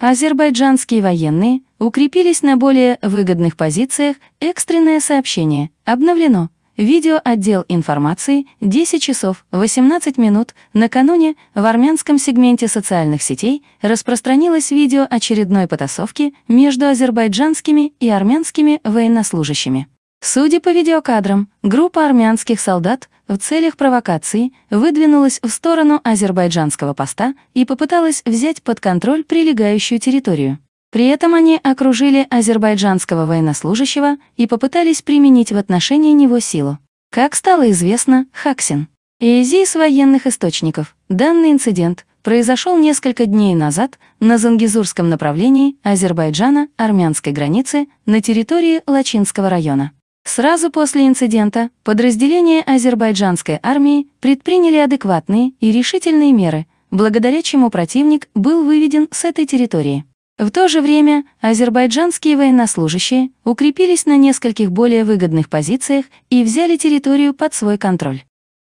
Азербайджанские военные укрепились на более выгодных позициях. Экстренное сообщение обновлено. Видео отдел информации 10 часов 18 минут накануне в армянском сегменте социальных сетей распространилось видео очередной потасовки между азербайджанскими и армянскими военнослужащими. Судя по видеокадрам, группа армянских солдат в целях провокации выдвинулась в сторону азербайджанского поста и попыталась взять под контроль прилегающую территорию. При этом они окружили азербайджанского военнослужащего и попытались применить в отношении него силу. Как стало известно, Хаксин. ИЗ из военных источников. Данный инцидент произошел несколько дней назад на Зангизурском направлении Азербайджана-армянской границы на территории Лачинского района. Сразу после инцидента подразделения азербайджанской армии предприняли адекватные и решительные меры, благодаря чему противник был выведен с этой территории. В то же время азербайджанские военнослужащие укрепились на нескольких более выгодных позициях и взяли территорию под свой контроль.